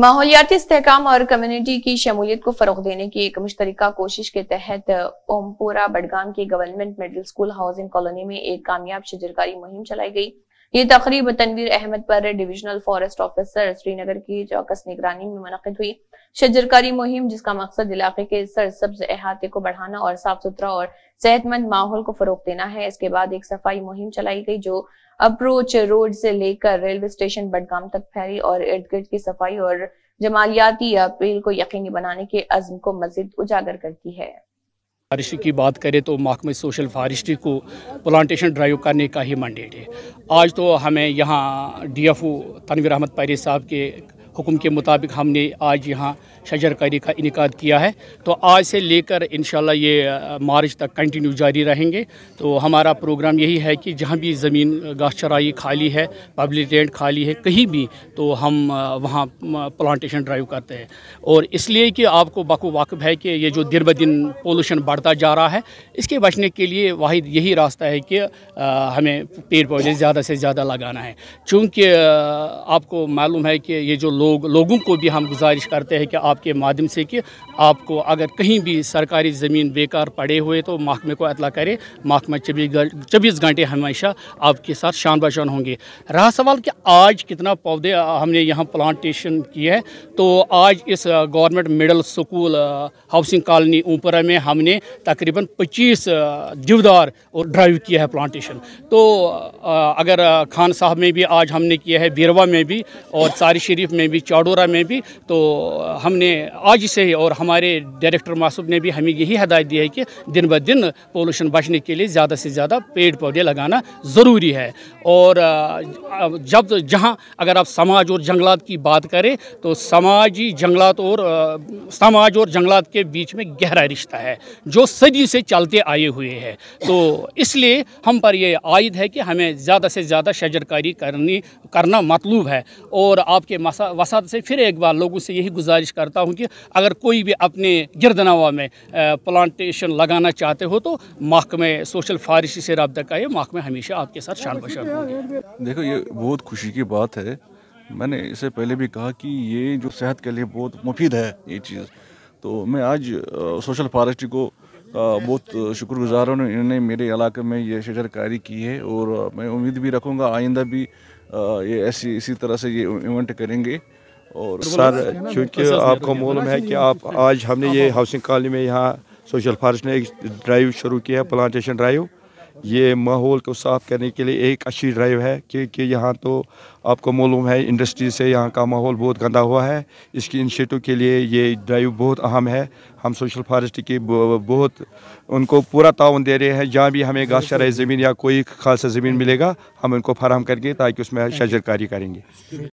माहौलियाती इसकाम और कम्युनिटी की शमूलियत को फरोग देने की एक मुश्तरका कोशिश के तहत ओमपुरा बडगाम के government middle school housing colony में एक कामयाब शजरकारी मुहिम चलाई गई ये तकरीब तनवीर अहमद पर डिविजनल फॉरेस्ट ऑफिसर श्रीनगर की चौकस निगरानी में मुनद हुई शजरकारी मुहिम जिसका मकसद इलाके के सरसब्ज अहाते को बढ़ाना और साफ सुथरा और सेहतमंद माहौल को फरोग देना है इसके बाद एक सफाई मुहिम चलाई गई जो अप्रोच रोड से लेकर रेलवे स्टेशन बडगाम तक फैली और इर्द गिर्द की सफाई और जमालियाती अपील को यकीनी बनाने के अजम को मजीद उजागर करती है फॉरेस्ट्री की बात करें तो महकमे सोशल फारेस्ट्री को प्लांटेशन ड्राइव करने का ही मैंडेट है आज तो हमें यहाँ डीएफओ तनवीर अहमद पैरी साहब के हुक्म के मुताबिक हमने आज यहाँ शजरकारी का इनका किया है तो आज से लेकर इन ये मार्च तक कंटिन्यू जारी रहेंगे तो हमारा प्रोग्राम यही है कि जहाँ भी ज़मीन गाछराई खाली है पब्लिक लैंड खाली है कहीं भी तो हम वहाँ प्लांटेशन ड्राइव करते हैं और इसलिए कि आपको बाकू वाकफ़ है कि ये जो दिन ब दिन पोलूशन बढ़ता जा रहा है इसके बचने के लिए वाहिद यही रास्ता है कि हमें पेड़ पौधे ज़्यादा से ज़्यादा लगाना है चूँकि आपको मालूम है कि ये जो लोग लोगों को भी हम गुजारिश करते हैं कि आपके माध्यम से कि आपको अगर कहीं भी सरकारी ज़मीन बेकार पड़े हुए तो महकमे को अतला करें महकमा चौबीस चौबीस घंटे हमेशा आपके साथ शान बशान होंगे रहा सवाल कि आज कितना पौधे हमने यहाँ प्लांटेशन किया है तो आज इस government middle school housing colony ऊपरा में हमने तकरीबन पच्चीस दिवदार और ड्राइव किया है प्लांटेशन तो अगर खान साहब में भी आज हमने किया है बीरवा में भी और सारी शरीफ में भी चाडोरा में भी तो हमने आज से ही और हमारे डायरेक्टर मासूब ने भी हमें यही हदायत दी है कि दिन ब दिन पोलूशन बचने के लिए ज़्यादा से ज़्यादा पेड़ पौधे लगाना ज़रूरी है और जब जहाँ अगर आप समाज और जंगलात की बात करें तो समाजी जंगलात और समाज और जंगलात के बीच में गहरा रिश्ता है जो सदी से चलते आए हुए हैं तो इसलिए हम पर यह आयद है कि हमें ज़्यादा से ज़्यादा शजरकारी करनी करना मतलूब है और आपके मसा वसात से फिर एक बार लोगों से यही गुजारिश करता हूँ कि अगर कोई भी अपने गिरदनावा में प्लांटेशन लगाना चाहते हो तो महकमे सोशल फारिशी से रबता का ये महकमे हमेशा आपके साथ शान बशान होंगे देखो ये बहुत खुशी की बात है मैंने इससे पहले भी कहा कि ये जो सेहत के लिए बहुत मुफीद है ये चीज़ तो मैं आज सोशल फारेस्टी को बहुत शुक्रगुजार हूँ इन्होंने मेरे इलाके में ये शजरकारी की है और मैं उम्मीद भी रखूँगा आइंदा भी ये ऐसी इसी तरह से ये इवेंट करेंगे और सर क्योंकि आपको मालूम है कि आप आज हमने हाँ, ये हाउसिंग कॉलोनी में यहाँ सोशल फॉरेस्ट ने एक ड्राइव शुरू किया है प्लांटेशन ड्राइव ये माहौल को साफ़ करने के लिए एक अच्छी ड्राइव है क्योंकि यहाँ तो आपको मालूम है इंडस्ट्री से यहाँ का माहौल बहुत गंदा हुआ है इसकी इनिशिएटिव के लिए ये ड्राइव बहुत अहम है हम सोशल फॉरेस्ट की बहुत उनको पूरा ताउन दे रहे हैं जहाँ भी हमें घास ज़मीन या कोई खासा ज़मीन मिलेगा हम उनको फराहम करके ताकि उसमें शजरकारी करेंगे